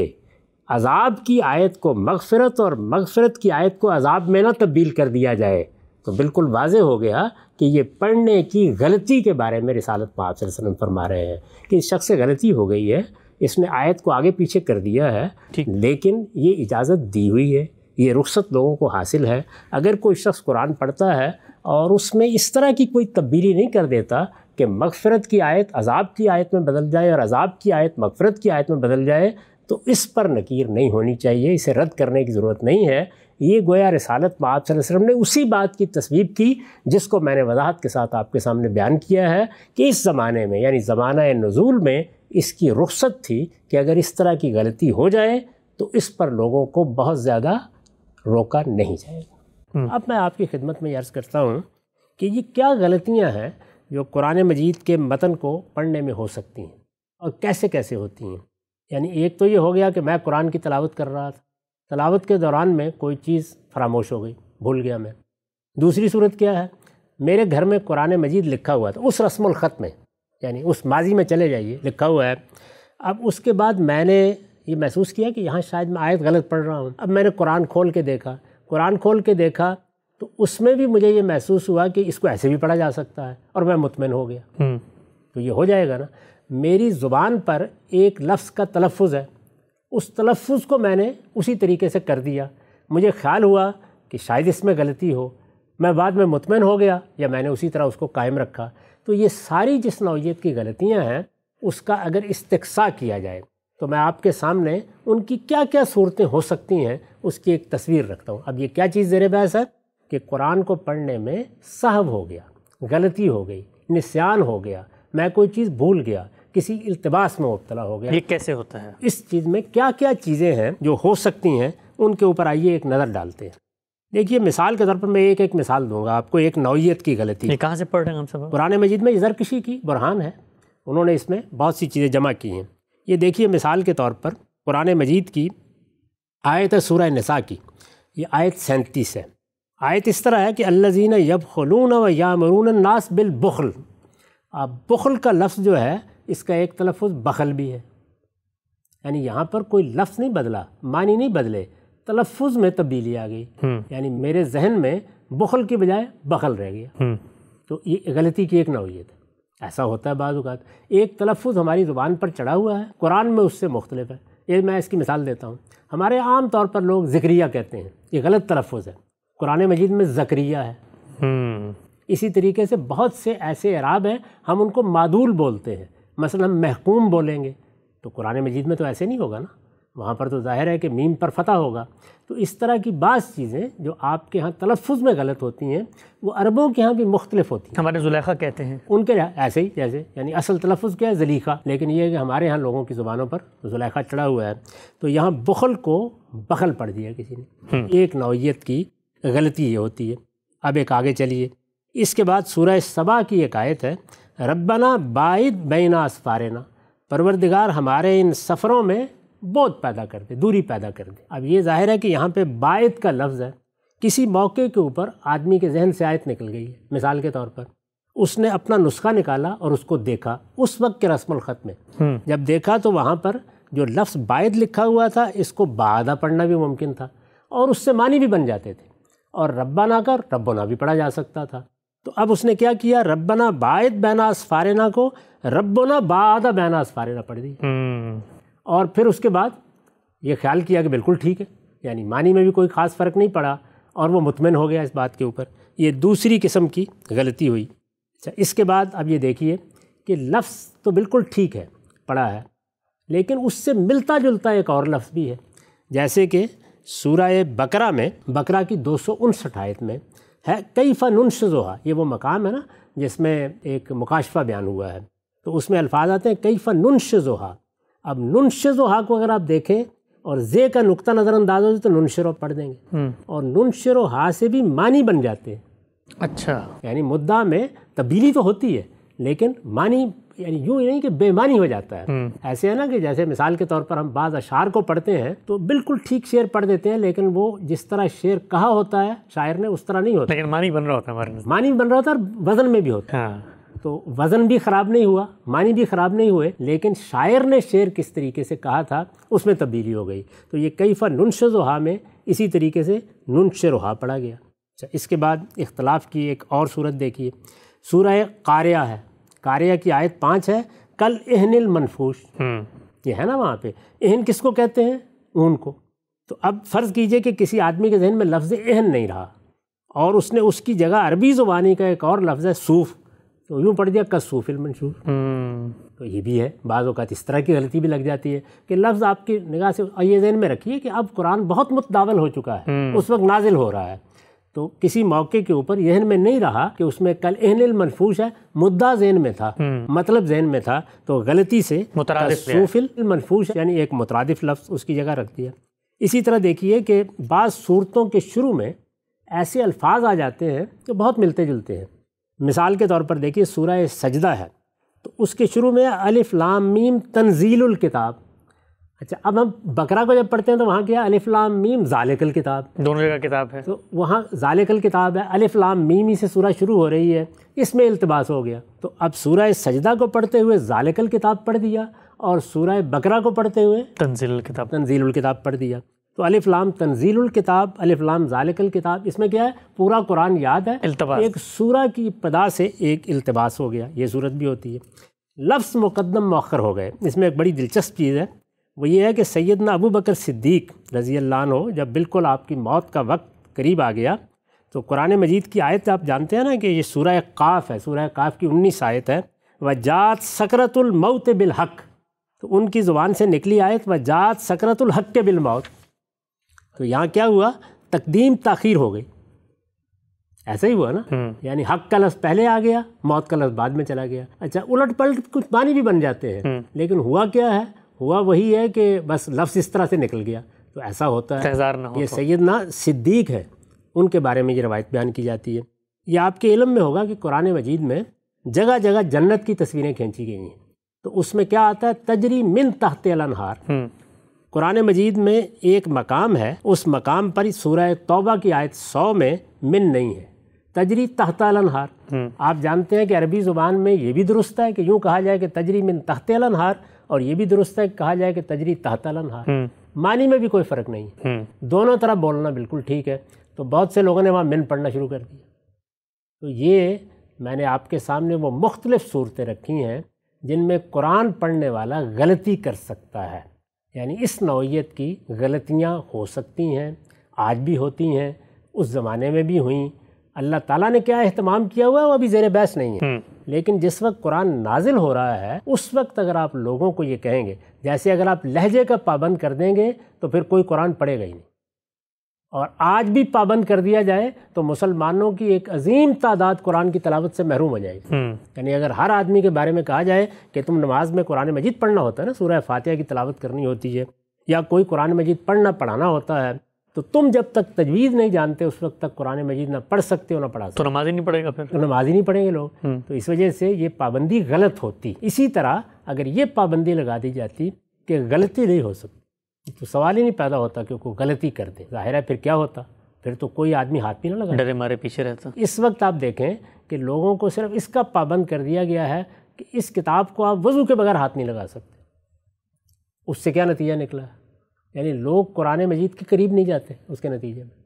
अजाब की आयत को मगफ़रत और मगफ़रत की आयत को अजाब में ना तब्दील कर दिया जाए तो बिल्कुल वाज हो गया कि ये पढ़ने की गलती के बारे में रिसालत पाक फरमा रहे हैं कि इस शख्स से गलती हो गई है इसने आयत को आगे पीछे कर दिया है लेकिन ये इजाज़त दी हुई है ये रुख्सत लोगों को हासिल है अगर कोई शख्स कुरान पढ़ता है और उसमें इस तरह की कोई तब्दीली नहीं कर देता कि मगफ़रत की आयत अजाब की आयत में बदल जाए और अजाब की आयत मगफ़रत की आयत में बदल जाए तो इस पर नकीर नहीं होनी चाहिए इसे रद्द करने की ज़रूरत नहीं है ये गोया रसालत में आप वसल्लम ने उसी बात की तस्वीर की जिसको मैंने वजाहत के साथ आपके सामने बयान किया है कि इस ज़माने में यानी ज़माना नज़ूल में इसकी रुख्सत थी कि अगर इस तरह की गलती हो जाए तो इस पर लोगों को बहुत ज़्यादा रोका नहीं जाएगा हम्म। अब मैं आपकी खिदमत में अर्ज़ करता हूँ कि ये क्या गलतियाँ हैं जो कुरान मजीद के मतन को पढ़ने में हो सकती हैं और कैसे कैसे होती हैं यानी एक तो ये हो गया कि मैं कुरान की तलावत कर रहा था तलावत के दौरान में कोई चीज़ फरामोश हो गई भूल गया मैं दूसरी सूरत क्या है मेरे घर में कुरान मजीद लिखा हुआ था उस रस्म ख़त में यानी उस माजी में चले जाइए लिखा हुआ है अब उसके बाद मैंने ये महसूस किया कि यहाँ शायद मैं आयत गलत पढ़ रहा हूँ अब मैंने कुरान खोल के देखा कुरान खोल के देखा तो उसमें भी मुझे ये महसूस हुआ कि इसको ऐसे भी पढ़ा जा सकता है और मैं मुतमिन हो गया हम्म। तो ये हो जाएगा ना मेरी ज़ुबान पर एक लफ्स का तलफ़ है उस तलफ़ को मैंने उसी तरीके से कर दिया मुझे ख्याल हुआ कि शायद इसमें गलती हो मैं बाद में मुतमिन हो गया या मैंने उसी तरह उसको कायम रखा तो ये सारी जिस नौीयत की गलतियाँ हैं उसका अगर इस्तकसा किया जाए तो मैं आपके सामने उनकी क्या क्या सूरतें हो सकती हैं उसकी एक तस्वीर रखता हूँ अब ये क्या चीज़ ज़र बहस है कि कुरान को पढ़ने में सहव हो गया गलती हो गई निस्यान हो गया मैं कोई चीज़ भूल गया किसी अल्तबास में मुबतला हो गया ये कैसे होता है इस चीज़ में क्या क्या चीज़ें हैं जो हो सकती हैं उनके ऊपर आइए एक नज़र डालते हैं देखिए मिसाल के तौर पर मैं एक एक मिसाल दूंगा आपको एक नौीयत की गलती है कहाँ से पढ़ रहे हैं हम सब पुराने मजीद में किसी की बुरहान है उन्होंने इसमें बहुत सी चीज़ें जमा की हैं ये देखिए मिसाल के तौर पर पुराने मजीद की आयत है सूर्य नसा की ये आयत सैंतीस है आयत इस तरह है कि अल्लाजीन यब खलून व यामरून नास बिल बुखल अब बुखल का लफ्ज़ जो है इसका एक तलफ़ बखल भी है यानी यहाँ पर कोई लफ्ज़ नहीं बदला मानी नहीं बदले तलफ़ में तब्दीली आ गई हम्म। यानी मेरे जहन में बखल के बजाय बखल रह गया हम्म। तो ये गलती की एक नौीयत है ऐसा होता है बाज़ात एक तलफ़ हमारी ज़ुबान पर चढ़ा हुआ है कुरान में उससे मुख्तलिफ है ये मैं इसकी मिसाल देता हूँ हमारे आम तौर पर लोग जिक्रिया कहते हैं ये गलत तलफ़ है कुरान मजीद में जक्रिया है हम्म। इसी तरीके से बहुत से ऐसे अराब हैं हम उनको मादूल बोलते हैं मसलन महकूम बोलेंगे तो कुरान मजीद में तो ऐसे नहीं होगा ना वहाँ पर तो ज़ाहिर है कि मीम पर फतह होगा तो इस तरह की बात चीज़ें जो आपके यहाँ तलफ़ में गलत होती हैं वो अरबों के यहाँ भी मुख्तलिफ होती हैं हमारे जुलेखा कहते हैं उनके यहाँ ऐसे ही जैसे यानी असल तलफ़ क्या है जलीखा लेकिन ये है कि हमारे यहाँ लोगों की ज़ुबानों पर जुलेखा चढ़ा हुआ है तो यहाँ बखल को बखल पढ़ दिया किसी ने हम्म। एक नौीयत की गलती ये होती है अब एक आगे चलिए इसके बाद सूरह सबा की एक आयत है रब्बना बाइद बैना असफारना परवरदिगार हमारे इन सफ़रों में बहुत पैदा कर दे दूरी पैदा कर दे अब ये जाहिर है कि यहाँ पर बायत का लफ्ज़ है किसी मौके के ऊपर आदमी के जहन से आयत निकल गई है मिसाल के तौर पर उसने अपना नुस्खा निकाला और उसको देखा उस वक्त के रस्म रस्मलख़त में हम्म। जब देखा तो वहाँ पर जो लफ्स बायद लिखा हुआ था इसको बादा पढ़ना भी मुमकिन था और उससे मानी भी बन जाते थे और रब्बाना का रब्बोना भी पढ़ा जा सकता था तो अब उसने क्या किया रबना बायद बैनास फारेना को रबना बादा बैनास फारेना पढ़ दी हम्म। और फिर उसके बाद ये ख्याल किया कि बिल्कुल ठीक है यानी मानी में भी कोई ख़ास फ़र्क नहीं पड़ा और वो मुतमिन हो गया इस बात के ऊपर ये दूसरी किस्म की गलती हुई अच्छा इसके बाद अब ये देखिए कि लफ्ज़ तो बिल्कुल ठीक है पड़ा है लेकिन उससे मिलता जुलता एक और लफ्ज़ भी है जैसे कि सूर्य बकरा में बकरा की दो सौ उनसठ आयत में है कई फ़न उनशोहा ये वो मकाम है ना जिसमें एक मुकाशफा बयान हुआ है तो उसमें अल्फाज आते हैं कई फ़न नुनशोहा अब नुनशोहा को अगर आप देखें और जे का नुकता नज़रअंदाज हो तो नुनशरो पढ़ देंगे हम्म। और नुनशरो हा से भी मानी बन जाते हैं अच्छा यानी मुद्दा में तब्दीली तो होती है लेकिन मानी यानी यूँ ही नहीं कि बेमानी हो जाता है हम्म। ऐसे है ना कि जैसे मिसाल के तौर पर हम बाज़ अशार को पढ़ते हैं तो बिल्कुल ठीक शेर पढ़ देते हैं लेकिन वो जिस तरह शेर कहा होता है शायर ने उस तरह नहीं होता लेकिन मानी बन रहा होता है मानी बन रहा होता है और वज़न में भी होता है हाँ। तो वज़न भी ख़राब नहीं हुआ मानी भी ख़राब नहीं हुए लेकिन शायर ने शेर किस तरीके से कहा था उसमें तब्दीली हो गई तो ये कई फ़ा नुनशहा में इसी तरीके से नुनशरहा पढ़ा गया अच्छा इसके बाद इख्तलाफ की एक और सूरत देखिए सूरह क़ारिया है कार्य की आयत पाँच है कल एहनिल मनफूश हम्म। ये है ना वहाँ पे एहन किसको कहते हैं ऊन को तो अब फ़र्ज़ कीजिए कि किसी आदमी के जहन में लफ्ज़ एहन नहीं रहा और उसने उसकी जगह अरबी ज़ुबानी का एक और लफ्ज़ है सूफ़ तो यूँ पढ़ दिया सूफिल मनसूफ हम्म। तो ये भी है बाज़ अवत इस तरह की गलती भी लग जाती है कि लफ्ज़ आपकी निगाह से ये जहन में रखिए कि अब कुरान बहुत मुतदावल हो चुका है हम्म। उस वक्त नाजिल हो रहा है तो किसी मौके के ऊपर यहन में नहीं रहा कि उसमें कल एहनिल मनफूज है मुद्दा जहन में था हम्म। मतलब जहन में था तो गलती से सूफिल यानी एक मुतरदफ लफ्ज़ उसकी जगह रख दिया इसी तरह देखिए कि बाज़ सूरतों के शुरू में ऐसे अल्फाज आ जाते हैं जो बहुत मिलते जुलते हैं मिसाल के तौर पर देखिए सूर्य सजदा है तो उसके शुरू में अलिफ लाम मीम तंजील किताब अच्छा अब हम बकरा को जब पढ़ते हैं तो वहाँ क्या अलिफ्लाम मीम जालिकल किताब दोनों जगह किताब है तो वहाँ जालिकल किताब है अलिफ्लाम मीम ही से सूरह शुरू हो रही है इसमें अल्तबास हो गया तो अब सूरह सजदा को पढ़ते हुए जालिकल किताब पढ़ दिया और सूरह बकरा को पढ़ते हुए तंजील किताब तंजील किताब पढ़ दिया तो अलिफ्लाम तंजील किताब अलिफ्लाम जालिकल किताब इसमें क्या है पूरा कुरान याद है एक सूरह की पदा से एक अल्तबास हो गया ये सूरत भी होती है लफ्स मुकदम मौखर हो गए इसमें एक बड़ी दिलचस्प चीज़ है वो ये है कि सैदना अबू बकर सिद्दीक रज़ी अल्लाह हो जब बिल्कुल आपकी मौत का वक्त करीब आ गया तो कुरान मजीद की आयत आप जानते हैं ना कि ये सूरह काफ़ है सूरह काफ़ की उन्नीस आयत है जात सकरतुलमौत बिलहक तो उनकी ज़ुबान से निकली आयत व जात सकरतुलहक के बिलमौत तो यहाँ क्या हुआ तकदीम तखीर हो गई ऐसा ही हुआ ना हम्म। यानी हक का लफ्ज़ पहले आ गया मौत का लफ्ज़ बाद में चला गया अच्छा उलट पलट कुछ पानी भी बन जाते हैं हम्म। लेकिन हुआ क्या है हुआ वही है कि बस लफ्ज़ इस तरह से निकल गया तो ऐसा होता है हो ये तो। सैदना सिद्दीक है उनके बारे में ये रवायत बयान की जाती है ये आपके इलम में होगा कि कुरान मजीद में जगह जगह जन्नत की तस्वीरें खींची गई हैं तो उसमें क्या आता है तजरी मिन तहत अनहार हम्म। कुरान मजीद में एक मकाम है उस मकाम पर सूरह तौबा की आयत सौ में मिन नहीं है तजरी तहत अनहार हम्म। आप जानते हैं कि अरबी ज़ुबान में ये भी दुरुस्त है कि यूँ कहा जाए कि तजरी मिन तहत अनहार और ये भी दुरुस्त है कहा जाए कि तजरी तातलन हार हम्म। मानी में भी कोई फ़र्क नहीं हम्म। दोनों तरफ बोलना बिल्कुल ठीक है तो बहुत से लोगों ने वहाँ मिन पढ़ना शुरू कर दिया तो ये मैंने आपके सामने वो मुख्तलिफ़ सूरतें रखी हैं जिनमें कुरान पढ़ने वाला गलती कर सकता है यानी इस नौीयत की गलतियाँ हो सकती हैं आज भी होती हैं उस ज़माने में भी हुई अल्लाह ताला ने क्या अहतमाम किया हुआ है वो अभी ज़ेर बहस नहीं है हम्म। लेकिन जिस वक्त कुरान नाजिल हो रहा है उस वक्त अगर आप लोगों को ये कहेंगे जैसे अगर आप लहजे का पाबंद कर देंगे तो फिर कोई कुरान पढ़ेगा ही नहीं और आज भी पाबंद कर दिया जाए तो मुसलमानों की एक अजीम तादाद कुरान की तलावत से महरूम हो जाएगी हम्म। यानी अगर हर आदमी के बारे में कहा जाए कि तुम नमाज में कुरान मजीद पढ़ना होता है ना सूर्य फातिहा की तलावत करनी होती है या कोई कुरान मजीद पढ़ना पढ़ाना होता है तो तुम जब तक तजवीज़ नहीं जानते उस वक्त तक कुरान मजीद ना पढ़ सकते हो ना पढ़ा तो सकते तो नमाज ही नहीं पढ़ेगा फिर तो नमाज ही नहीं पढ़ेंगे लोग हम्म। तो इस वजह से ये पाबंदी गलत होती इसी तरह अगर ये पाबंदी लगा दी जाती कि गलती नहीं हो सकती तो सवाल ही नहीं पैदा होता कि कोई गलती कर दे ज़ाहिर है फिर क्या होता फिर तो कोई आदमी हाथ भी ना लगा डरे मारे पीछे रहता इस वक्त आप देखें कि लोगों को सिर्फ इसका पाबंद कर दिया गया है कि इस किताब को आप वज़ू के बगैर हाथ नहीं लगा सकते उससे क्या नतीजा निकला है यानी लोग कुरान मजीद के करीब नहीं जाते उसके नतीजे में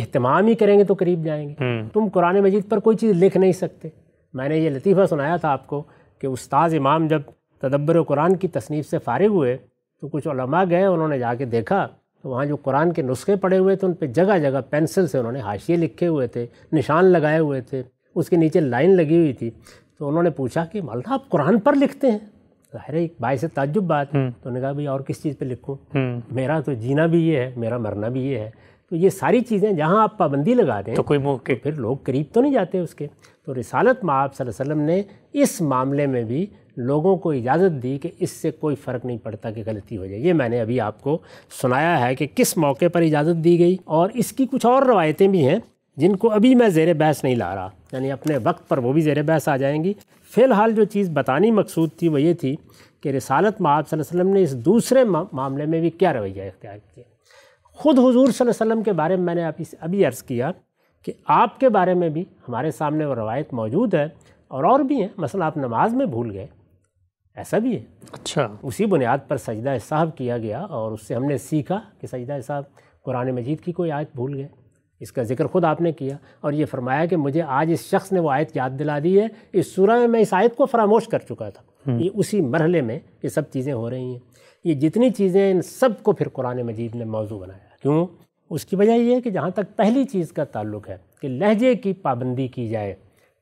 अहतमाम ही करेंगे तो करीब जाएंगे हम्म। तुम कुरान मजीद पर कोई चीज़ लिख नहीं सकते मैंने ये लतीफ़ा सुनाया था आपको कि उस्ताद इमाम जब तदब्बर कुरान की तसनीफ़ से फारिग हुए तो कुछ उलमा गए उन्होंने जाके देखा तो वहाँ जो कुरान के नुस्खे पड़े हुए थे उन पर जगह जगह पेंसिल से उन्होंने हाशिए लिखे हुए थे निशान लगाए हुए थे उसके नीचे लाइन लगी हुई थी तो उन्होंने पूछा कि मौलाना आप कुरान पर लिखते हैं ज़ाहिर है से ताजुब बात हम्म। तो उन्होंने कहा भाई और किस चीज़ पे लिखूँ हम्म। मेरा तो जीना भी ये है मेरा मरना भी ये है तो ये सारी चीज़ें जहाँ आप पाबंदी लगा दें तो कोई मौके तो फिर लोग करीब तो नहीं जाते उसके तो रिसालत माप वसल्लम ने इस मामले में भी लोगों को इजाज़त दी कि इससे कोई फ़र्क नहीं पड़ता कि गलती हो जाए ये मैंने अभी आपको सुनाया है कि किस मौके पर इजाज़त दी गई और इसकी कुछ और रवायतें भी हैं जिनको अभी मैं जेर बहस नहीं ला रहा यानी अपने वक्त पर वो भी जेर बहस आ जाएंगी फ़िलहाल जो चीज़ बतानी मकसूद थी वो ये थी कि रसालत माब वसल्लम ने इस दूसरे मामले में भी क्या रवैया इख्तियार किया ख़ुद हजूर वसल्लम के बारे में मैंने आप इस अभी अर्ज़ किया कि आपके बारे में भी हमारे सामने वो रवायत मौजूद है और और भी हैं मसला आप नमाज में भूल गए ऐसा भी है अच्छा उसी बुनियाद पर सजदा साहब किया गया और उससे हमने सीखा कि सजदा साहब कुरान मजीद की कोई आयत भूल गए इसका जिक्र खुद आपने किया और ये फरमाया कि मुझे आज इस शख्स ने वो आयत याद दिला दी है इस सूरह में मैं इस आयत को फरामोश कर चुका था हम्म। ये उसी मरहले में ये सब चीज़ें हो रही हैं ये जितनी चीज़ें इन सब को फिर कुरान मजीद ने मौजू बनाया क्यों उसकी वजह यह है कि जहाँ तक पहली चीज़ का ताल्लुक है कि लहजे की पाबंदी की जाए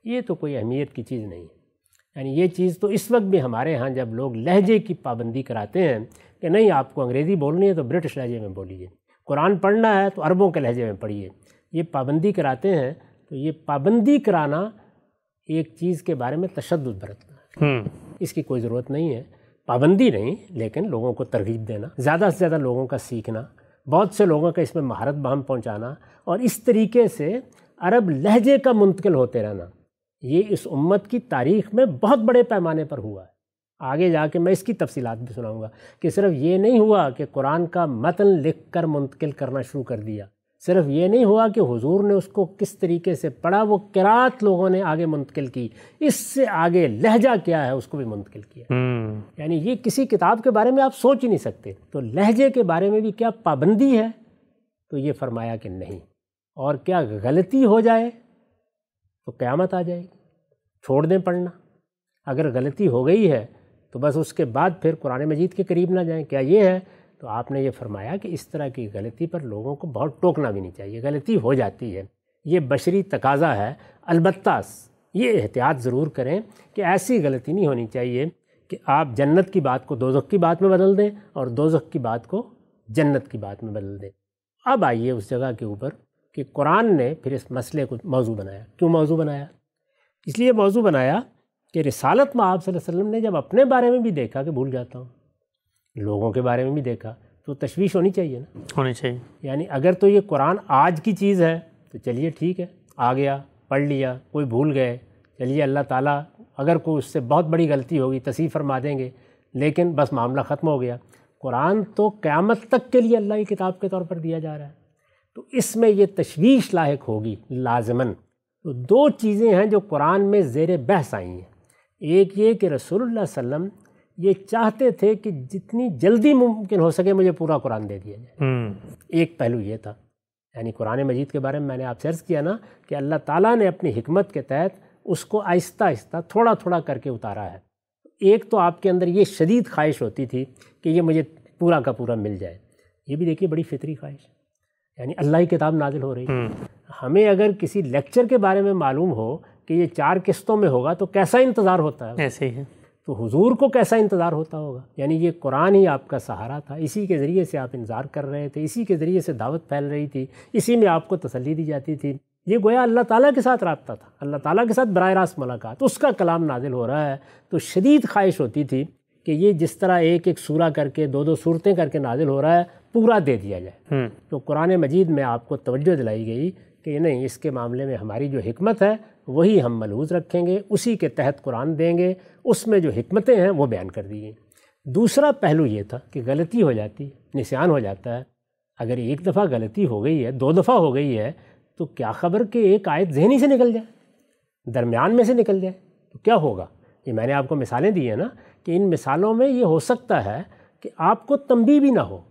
ये तो कोई अहमियत की चीज़ नहीं है यानी ये चीज़ तो इस वक्त भी हमारे यहाँ जब लोग लहजे की पाबंदी कराते हैं कि नहीं आपको अंग्रेज़ी बोलनी है तो ब्रिटिश लहजे में बोलिए कुरान पढ़ना है तो अरबों के लहजे में पढ़िए ये पाबंदी कराते हैं तो ये पाबंदी कराना एक चीज़ के बारे में तशद बरतना हम्म। इसकी कोई ज़रूरत नहीं है पाबंदी नहीं लेकिन लोगों को तरगीब देना ज़्यादा से ज़्यादा लोगों का सीखना बहुत से लोगों का इसमें महारत बहम पहुँचाना और इस तरीके से अरब लहजे का मुंतकिल होते रहना ये इस उम्मत की तारीख में बहुत बड़े पैमाने पर हुआ है आगे जाके मैं इसकी तफसीलात भी सुनाऊँगा कि सिर्फ ये नहीं हुआ कि कुरान का मतन लिख कर मुंतकिल करना शुरू कर दिया सिर्फ ये नहीं हुआ कि हुजूर ने उसको किस तरीके से पढ़ा वो किरात लोगों ने आगे मुंतकिल की इससे आगे लहजा क्या है उसको भी मुंतकिल किया हम्म। यानी ये किसी किताब के बारे में आप सोच ही नहीं सकते तो लहजे के बारे में भी क्या पाबंदी है तो ये फरमाया कि नहीं और क्या गलती हो जाए तो क़्यामत आ जाएगी छोड़ दें पढ़ना अगर गलती हो गई है तो बस उसके बाद फिर कुरान मजीद के करीब ना जाएं क्या ये है तो आपने ये फरमाया कि इस तरह की गलती पर लोगों को बहुत टोकना भी नहीं चाहिए गलती हो जाती है ये बशरी तकाजा है अलबत् ये एहतियात ज़रूर करें कि ऐसी गलती नहीं होनी चाहिए कि आप जन्नत की बात को दोजख की बात में बदल दें और दोजख की बात को जन्नत की बात में बदल दें अब आइए उस जगह के ऊपर कि कुरान ने फिर इस मसले को मौजू बनाया क्यों मौजू बनाया इसलिए मौजू बनाया कि रिसालत में आप वसल्लम ने जब अपने बारे में भी देखा कि भूल जाता हूँ लोगों के बारे में भी देखा तो तशवीश होनी चाहिए ना होनी चाहिए यानी अगर तो ये कुरान आज की चीज़ है तो चलिए ठीक है आ गया पढ़ लिया कोई भूल गए चलिए अल्लाह ताला अगर कोई उससे बहुत बड़ी गलती होगी तसीह फरमा देंगे लेकिन बस मामला ख़त्म हो गया कुरान तो क़्यामत तक के लिए अल्लाह की किताब के तौर पर दिया जा रहा है तो इसमें ये तशवीश लाक होगी लाजमन तो दो चीज़ें हैं जो कुरान में ज़ेर बहस आई हैं एक ये कि रसूलुल्लाह सल्लम ये चाहते थे कि जितनी जल्दी मुमकिन हो सके मुझे पूरा कुरान दे दिया जाए हम्म। एक पहलू ये था यानी कुरान मजीद के बारे में मैंने आप सर्च किया ना कि अल्लाह ताला ने अपनी हमत के तहत उसको आहिस्ता आहिस्ता थोड़ा थोड़ा करके उतारा है एक तो आपके अंदर ये शदीद ख्वाहिश होती थी कि ये मुझे पूरा का पूरा मिल जाए ये भी देखिए बड़ी फितरी ख्वाहिश यानी अल्लाह की किताब नाजिल हो रही है हम्म। हमें अगर किसी लेक्चर के बारे में मालूम हो कि ये चार किस्तों में होगा तो कैसा इंतज़ार होता है ऐसे ही है तो हुजूर को कैसा इंतज़ार होता होगा यानी ये कुरान ही आपका सहारा था इसी के ज़रिए से आप इंतज़ार कर रहे थे इसी के ज़रिए से दावत फैल रही थी इसी में आपको तसली दी जाती थी ये गोया अल्लाह ताला के साथ रबता था अल्लाह ताला के साथ बराह रास्त मुलाकात उसका कलाम नाजिल हो रहा है तो शदीद ख्वाहिश होती थी कि ये जिस तरह एक एक सूरा करके दो दो सूरतें करके नाजिल हो रहा है पूरा दे दिया जाए हम्म। तो कुरान मजीद में आपको तोज्जो दिलाई गई कि नहीं इसके मामले में हमारी जो हमत है वही हम मलहूज रखेंगे उसी के तहत कुरान देंगे उसमें जो हमतें हैं वो बयान कर दी गई दूसरा पहलू ये था कि गलती हो जाती निशान हो जाता है अगर एक दफ़ा गलती हो गई है दो दफ़ा हो गई है तो क्या खबर कि एक आयत जहनी से निकल जाए दरमियान में से निकल जाए तो क्या होगा ये मैंने आपको मिसालें दी है ना कि इन मिसालों में ये हो सकता है कि आपको तंबी भी ना हो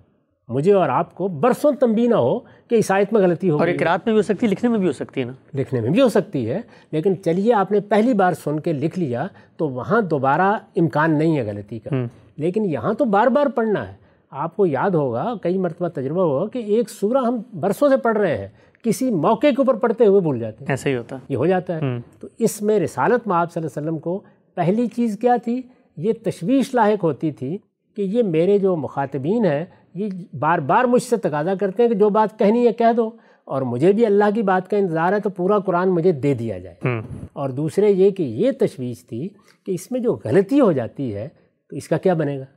मुझे और आपको बरसों तंबी ना हो कि ईसाइत में गलती हो और एक रात में भी हो सकती है लिखने में भी हो सकती है ना लिखने में भी हो सकती है लेकिन चलिए आपने पहली बार सुन के लिख लिया तो वहाँ दोबारा इम्कान नहीं है गलती का हम्म। लेकिन यहाँ तो बार बार पढ़ना है आपको याद होगा कई मरतबा तजर्बा होगा कि एक सूरा हम बरसों से पढ़ रहे हैं किसी मौके के ऊपर पढ़ते हुए भूल जाते हैं ऐसा ही होता है ये हो जाता है हम्म। तो इसमें रिसालत में आप वसम को पहली चीज़ क्या थी ये तशवीश लाक होती थी कि ये मेरे जो मुखातबीन हैं ये बार बार मुझसे तकाजा करते हैं कि जो बात कहनी है कह दो और मुझे भी अल्लाह की बात का इंतज़ार है तो पूरा कुरान मुझे दे दिया जाए हम्म। और दूसरे ये कि ये तशवीश थी कि इसमें जो गलती हो जाती है तो इसका क्या बनेगा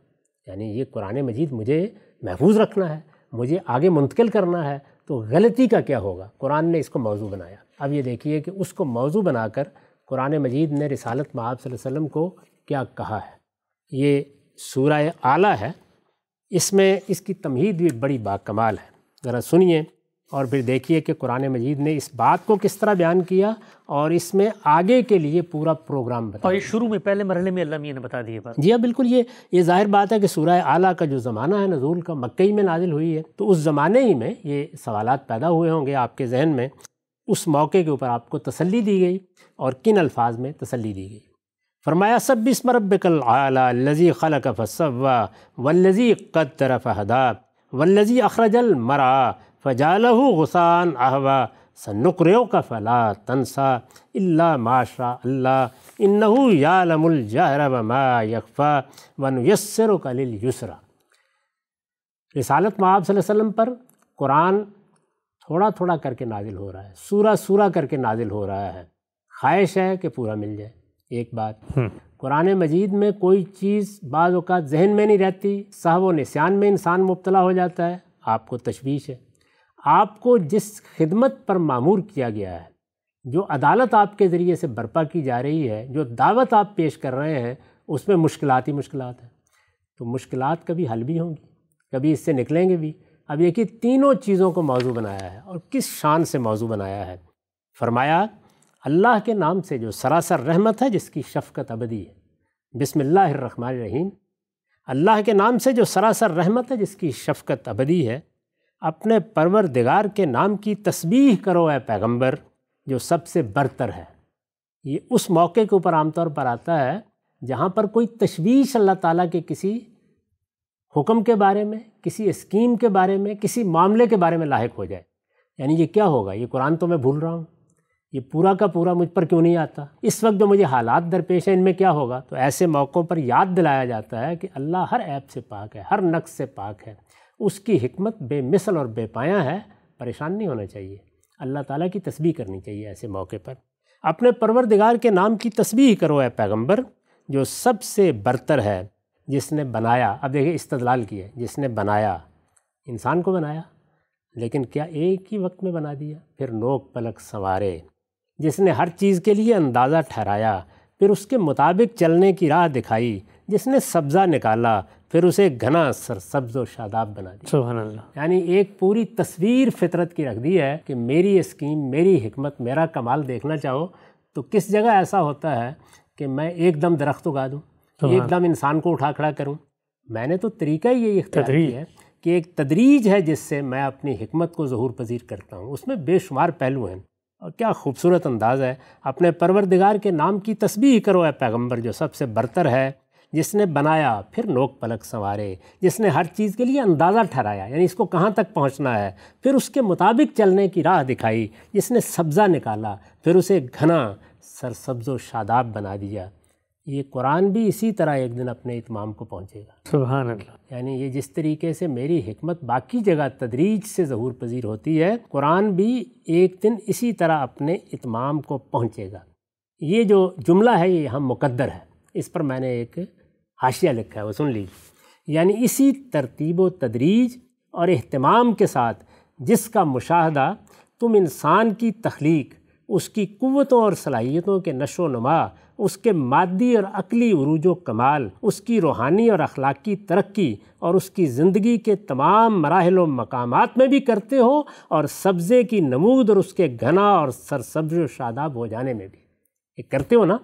यानी ये कुरान मजीद मुझे महफूज रखना है मुझे आगे मुंतकिल करना है तो गलती का क्या होगा कुरान ने इसको मौजू बनाया अब ये देखिए कि उसको मौजू बनाकर कुरान मजीद ने रिसालत महाब वसम को क्या कहा है ये सूरा आला है इसमें इसकी तमहीद भी बड़ी बाकमाल है ज़रा सुनिए और फिर देखिए कि कुरान मजीद ने इस बात को किस तरह बयान किया और इसमें आगे के लिए पूरा प्रोग्राम बताया और ये शुरू में पहले मरहले में अल्लाह मियाँ ने बता दिया जी हाँ बिल्कुल ये ये जाहिर बात है कि सूर्य आला का जो ज़माना है नजूल का मकई में नाजिल हुई है तो उस ज़माने ही में ये सवाल पैदा हुए होंगे आपके जहन में उस मौके के ऊपर आपको तसली दी गई और किन अल्फाज में तसली दी गई फरमाया सब बिस्म रबकल आला लजी खलक फसवा वल्लजी तरफ हदा वल्लजी अखरजल मरा फजाल गुसान अहवा सनुकरों का फ़ला तनसा अल्ला माशा अल्लाह इन्नहू यालमुलजहर वमा यकफ़ा वन यसर कलिल युसरा रिसालत माब वसल्लम पर कुरान थोड़ा थोड़ा करके नाजिल हो रहा है सूरा सूरा करके नाजिल हो रहा है ख्वाहिश है कि पूरा मिल जाए एक बात हम्म। कुरान मजीद में कोई चीज़ बाज़ अवत जहन में नहीं रहती साहब व निशान में इंसान मुबतला हो जाता है आपको तशवीश है आपको जिस खिदमत पर मामूर किया गया है जो अदालत आपके ज़रिए से बर्पा की जा रही है जो दावत आप पेश कर रहे हैं उसमें मुश्किल ही मुश्किल हैं तो मुश्किल कभी हल भी होंगी कभी इससे निकलेंगे भी अब ये कि तीनों चीज़ों को मौजू बनाया है और किस शान से मौजू बनाया है फरमाया अल्लाह के नाम से जो सरासर रहमत है जिसकी शफ़क़त अबदी है बिसमीम अल्लाह के नाम से जो सरासर रहमत है जिसकी शफ़क़त अबदी है अपने परवरदिगार के नाम की तस्बीह करो है पैगंबर जो सबसे बरतर है ये उस मौके के ऊपर आमतौर पर आता है जहाँ पर कोई तशवीश अल्लाह ताला के किसी हुक्म के बारे में किसी स्कीम के बारे में किसी मामले के बारे में लाक हो जाए यानी ये क्या होगा ये कुरान तो मैं भूल रहा हूँ ये पूरा का पूरा मुझ पर क्यों नहीं आता इस वक्त जो मुझे हालात दरपेश हैं इनमें क्या होगा तो ऐसे मौक़ों पर याद दिलाया जाता है कि अल्लाह हर ऐप से पाक है हर नक्स से पाक है उसकी हमत बेमिसल और बेपाया है परेशान नहीं होना चाहिए अल्लाह ताला की तस्बीह करनी चाहिए ऐसे मौके पर अपने परवरदिगार के नाम की तस्बीह करो है पैगम्बर जो सबसे बरतर है जिसने बनाया अब देखिए इस्तलाल किया जिसने बनाया इंसान को बनाया लेकिन क्या एक ही वक्त में बना दिया फिर नोक पलक संवारे जिसने हर चीज़ के लिए अंदाज़ा ठहराया फिर उसके मुताबिक चलने की राह दिखाई जिसने सब्ज़ा निकाला फिर उसे घना सर सब्ज और शादाब बना दिया सुबह यानी एक पूरी तस्वीर फितरत की रख दी है कि मेरी स्कीम मेरी हमत मेरा कमाल देखना चाहो तो किस जगह ऐसा होता है कि मैं एकदम दरख्त उगा दूँ एकदम इंसान को उठा खड़ा करूँ मैंने तो तरीका ही यही इख्तियार किया है कि एक तदरीज है जिससे मैं अपनी हमत को ज़हूर पजीर करता हूँ उसमें बेशुमार पहलू हैं और क्या खूबसूरत अंदाज़ है अपने परवरदिगार के नाम की तस्बीह करो है पैगम्बर जो सबसे बरतर है जिसने बनाया फिर नोक पलक संवारे जिसने हर चीज़ के लिए अंदाज़ा ठहराया यानी इसको कहाँ तक पहुँचना है फिर उसके मुताबिक चलने की राह दिखाई जिसने सब्ज़ा निकाला फिर उसे घना सरसब्ज व शादाब बना दिया ये कुरान भी इसी तरह एक दिन अपने इतमाम को पहुँचेगा सुबह यानी ये जिस तरीके से मेरी हमत बाकी जगह तदरीज से ज़हूर पजीर होती है कुरान भी एक दिन इसी तरह अपने इतमाम को पहुँचेगा ये जो जुमला है ये हम मुकद्दर है इस पर मैंने एक हाशिया लिखा है वो सुन लीजिए यानी इसी तरतीब व तदरीज और अहतमाम के साथ जिसका मुशाहदा तुम इंसान की तख्लीक उसकी कुतों और सलाहियतों के नशो नुमा उसके मादी और अकली अरूज कमाल उसकी रूहानी और अखलाकी तरक्की और उसकी ज़िंदगी के तमाम मराहल व मकाम में भी करते हो और सब्ज़े की नमूद और उसके घना और सरसब्ज शादाब हो जाने में भी ये करते हो ना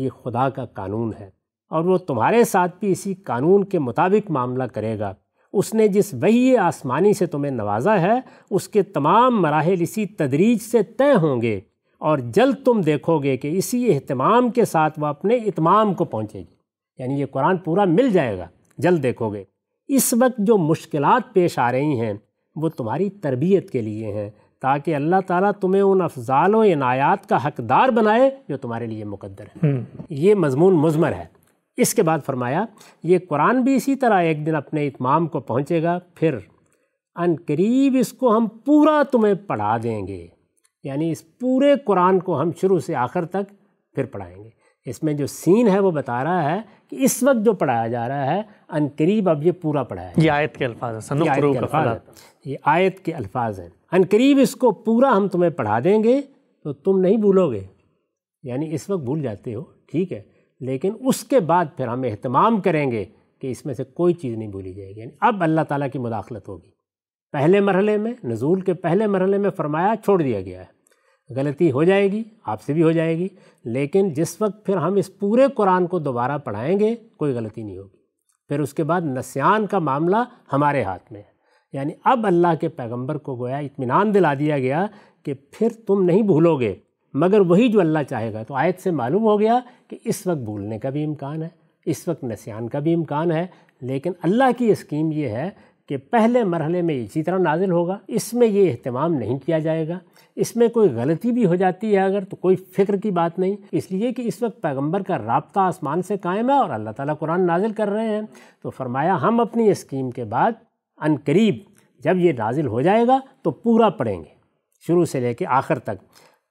ये खुदा का कानून है और वो तुम्हारे साथ भी इसी कानून के मुताबिक मामला करेगा उसने जिस वही आसमानी से तुम्हें नवाजा है उसके तमाम मराहल इसी तदरीज से तय होंगे और जल्द तुम देखोगे कि इसी अहतमाम के साथ वह अपने इतमाम को पहुँचेगी यानी ये कुरान पूरा मिल जाएगा जल्द देखोगे इस वक्त जो मुश्किल पेश आ रही हैं वो तुम्हारी तरबियत के लिए हैं ताकि अल्लाह ताला तुम्हें उन अफजाल इनायात का हकदार बनाए जो तुम्हारे लिए मुकद्दर है हम्म। ये मजमून मजमर है इसके बाद फरमाया ये कुरान भी इसी तरह एक दिन अपने इतमाम को पहुँचेगा फिर अनकरीब इसको हम पूरा तुम्हें पढ़ा देंगे यानी इस पूरे कुरान को हम शुरू से आखिर तक फिर पढ़ाएंगे इसमें जो सीन है वो बता रहा है कि इस वक्त जो पढ़ाया जा रहा है अनकरीब अब ये पूरा पढ़ाया ये आयत के अल्फाज हैं ये आयत के अल्फाज हैं अनकरीब इसको पूरा हम तुम्हें पढ़ा देंगे तो तुम नहीं भूलोगे यानी इस वक्त भूल जाते हो ठीक है लेकिन उसके बाद फिर हम अहतमाम करेंगे कि इसमें से कोई चीज़ नहीं भूली जाएगी यानी अब अल्लाह ताला की मुदाखलत होगी पहले मरहले में नज़ूल के पहले मरहले में फरमाया छोड़ दिया गया है गलती हो जाएगी आपसे भी हो जाएगी लेकिन जिस वक्त फिर हम इस पूरे कुरान को दोबारा पढ़ाएंगे कोई गलती नहीं होगी फिर उसके बाद नस्यान का मामला हमारे हाथ में है यानी अब अल्लाह के पैगंबर को गोया इतमान दिला दिया गया कि फिर तुम नहीं भूलोगे मगर वही जो अल्लाह चाहेगा तो आयत से मालूम हो गया कि इस वक्त भूलने का भी इम्कान है इस वक्त नस्यान का भी इम्कान है लेकिन अल्लाह की स्कीम ये है कि पहले मरहले में इसी तरह नाजिल होगा इसमें ये अहतमाम नहीं किया जाएगा इसमें कोई गलती भी हो जाती है अगर तो कोई फ़िक्र की बात नहीं इसलिए कि इस वक्त पैगम्बर का रबता आसमान से कायम है और अल्लाह ताली कुरान नाजिल कर रहे हैं तो फरमाया हम अपनी स्कीम के बाद अन करीब जब ये नाजिल हो जाएगा तो पूरा पढ़ेंगे शुरू से लेके आखिर तक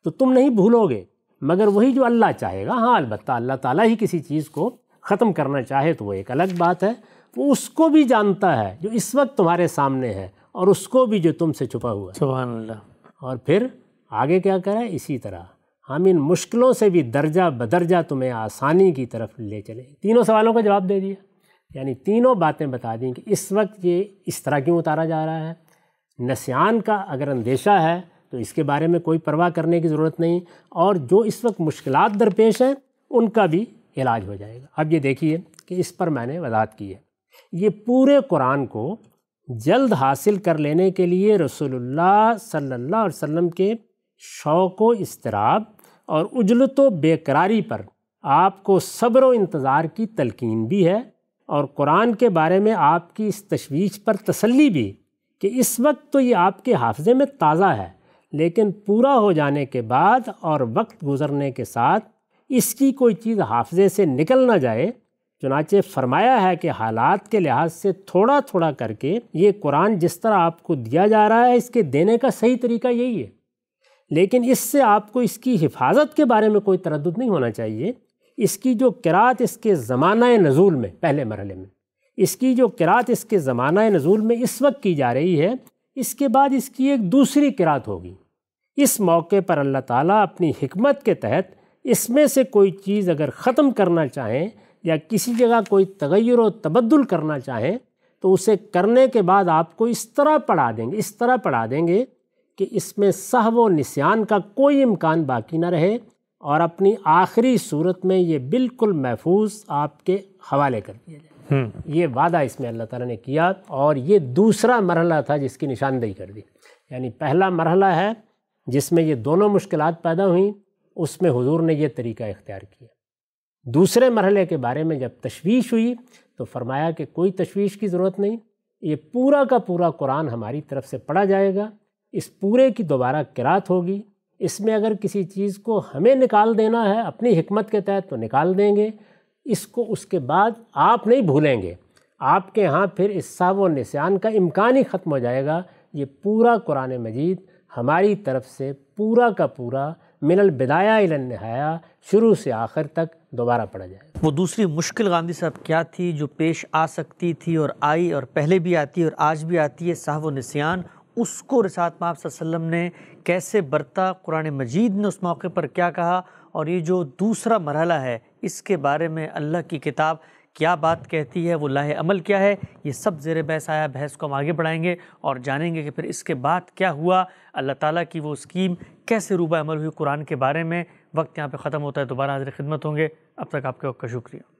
तो तुम नहीं भूलोगे मगर वही जो अल्लाह चाहेगा हाँ अलबत्त अल्लाह ताली ही किसी चीज़ को ख़त्म करना चाहे तो वो एक अलग बात है वो उसको भी जानता है जो इस वक्त तुम्हारे सामने है और उसको भी जो तुमसे छुपा हुआ है अल्लाह और फिर आगे क्या करें इसी तरह हम इन मुश्किलों से भी दर्जा बदर्जा तुम्हें आसानी की तरफ ले चले तीनों सवालों का जवाब दे दिया यानी तीनों बातें बता दी कि इस वक्त ये इस तरह क्यों उतारा जा रहा है नस्यान का अगर अंदेशा है तो इसके बारे में कोई परवाह करने की ज़रूरत नहीं और जो इस वक्त मुश्किल दरपेश हैं उनका भी इलाज हो जाएगा अब ये देखिए कि इस पर मैंने वजात की है ये पूरे कुरान को जल्द हासिल कर लेने के लिए रसूलुल्लाह सल्लल्लाहु अलैहि वसल्लम के शौक़ व इसतराब और उजलत बेकरारी पर आपको सब्र व इंतज़ार की तलकिन भी है और कुरान के बारे में आपकी इस तशवीश पर तसल्ली भी कि इस वक्त तो ये आपके हाफजे में ताज़ा है लेकिन पूरा हो जाने के बाद और वक्त गुज़रने के साथ इसकी कोई चीज़ हाफजे से निकल ना जाए चुनाचे फरमाया है कि हालात के लिहाज से थोड़ा थोड़ा करके ये कुरान जिस तरह आपको दिया जा रहा है इसके देने का सही तरीका यही है लेकिन इससे आपको इसकी हिफाजत के बारे में कोई तरद नहीं होना चाहिए इसकी जो किरात इसके ज़माना नज़ूल में पहले मरहले में इसकी जो किरात इसके ज़माना नज़ूल में इस वक्त की जा रही है इसके बाद इसकी एक दूसरी किरात होगी इस मौके पर अल्लाह ताला अपनी हमत के तहत इसमें से कोई चीज़ अगर ख़त्म करना चाहें या किसी जगह कोई तगैर व तबद्दुल करना चाहें तो उसे करने के बाद आपको इस तरह पढ़ा देंगे इस तरह पढ़ा देंगे कि इसमें सह व निशान का कोई इम्कान बाकी ना रहे और अपनी आखिरी सूरत में ये बिल्कुल महफूज आपके हवाले कर दिया जाए हम्म। ये वादा इसमें अल्लाह ताला ने किया और ये दूसरा मरहला था जिसकी निशानदेही कर दी यानी पहला मरहला है जिसमें ये दोनों मुश्किलात पैदा हुई उसमें हुजूर ने ये तरीका इख्तियार किया दूसरे मरहले के बारे में जब तशवीश हुई तो फरमाया कि कोई तशवीश की ज़रूरत नहीं ये पूरा का पूरा कुरान हमारी तरफ से पढ़ा जाएगा इस पूरे की दोबारा किरात होगी इसमें अगर किसी चीज़ को हमें निकाल देना है अपनी हमत के तहत तो निकाल देंगे इसको उसके बाद आप नहीं भूलेंगे आपके यहाँ फिर इस साव निशान का इम्कान ही ख़त्म हो जाएगा ये पूरा कुरान मजीद हमारी तरफ से पूरा का पूरा मिनल बिदाया इलन नहाया शुरू से आखिर तक दोबारा पढ़ा जाए वो दूसरी मुश्किल गांधी साहब क्या थी जो पेश आ सकती थी और आई और पहले भी आती और आज भी आती है साहब नसीान उसको रिसात माप ने कैसे बरता कुरान मजीद ने उस मौके पर क्या कहा और ये जो दूसरा मरहला है इसके बारे में अल्लाह की किताब क्या बात कहती है वो लाह अमल क्या है ये सब जेर बहस आया बहस को हम आगे बढ़ाएंगे और जानेंगे कि फिर इसके बाद क्या हुआ अल्लाह ताला की वो स्कीम कैसे रूबा अमल हुई कुरान के बारे में वक्त यहाँ पे ख़त्म होता है दोबारा हाजिर खिदमत होंगे अब तक आपके वक्त का शुक्रिया